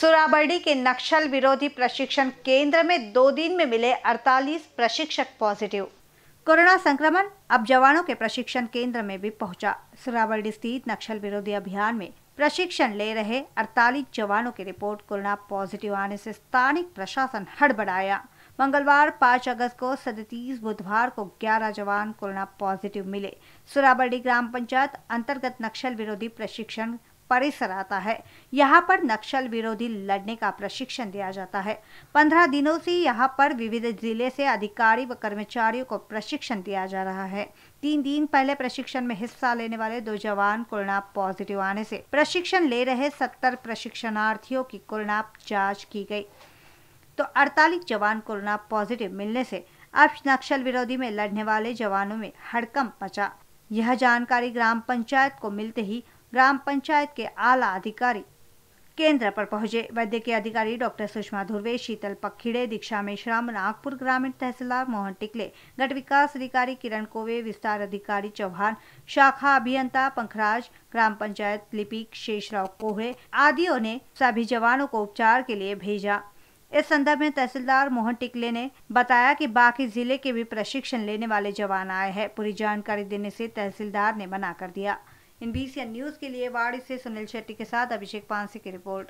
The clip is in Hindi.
सुराबर्डी के नक्सल विरोधी प्रशिक्षण केंद्र में दो दिन में मिले 48 प्रशिक्षक पॉजिटिव कोरोना संक्रमण अब जवानों के प्रशिक्षण केंद्र में भी पहुंचा सुराबर्डी स्थित नक्सल विरोधी अभियान में प्रशिक्षण ले रहे 48 जवानों की रिपोर्ट कोरोना पॉजिटिव आने से स्थानिक प्रशासन हड़बड़ाया मंगलवार 5 अगस्त को सदतीस बुधवार को 11 जवान कोरोना पॉजिटिव मिले सुराबर्डी ग्राम पंचायत अंतर्गत नक्सल विरोधी प्रशिक्षण परिसर आता है यहाँ पर नक्सल विरोधी लड़ने का प्रशिक्षण दिया जाता है पंद्रह दिनों से यहाँ पर विविध जिले से अधिकारी व कर्मचारियों को प्रशिक्षण दिया जा रहा है तीन दिन पहले प्रशिक्षण में हिस्सा लेने वाले दो जवान कोरोना पॉजिटिव आने से प्रशिक्षण ले रहे सत्तर प्रशिक्षणार्थियों की कोरोना जाँच की गयी तो अड़तालीस जवान कोरोना पॉजिटिव मिलने से अब नक्सल विरोधी में लड़ने वाले जवानों में हड़कम पचा यह जानकारी ग्राम पंचायत को मिलते ही ग्राम पंचायत के आला अधिकारी केंद्र पर पहुंचे वैद्यकीय अधिकारी डॉक्टर सुषमा धुर्वे शीतल पखीड़े दीक्षा मेश्राम नागपुर ग्रामीण तहसीलदार मोहन टिकले गट विकास अधिकारी किरण कोवे विस्तार अधिकारी चौहान शाखा अभियंता पंखराज ग्राम पंचायत लिपिक शेषराव कोहरे आदियों ने सभी जवानों को उपचार के लिए भेजा इस संदर्भ में तहसीलदार मोहन टिकले ने बताया कि बाकी जिले के भी प्रशिक्षण लेने वाले जवान आए हैं पूरी जानकारी देने से तहसीलदार ने मना कर दिया इन बीसी न्यूज़ के लिए वाड़ी से सुनील शेट्टी के साथ अभिषेक पांसी की रिपोर्ट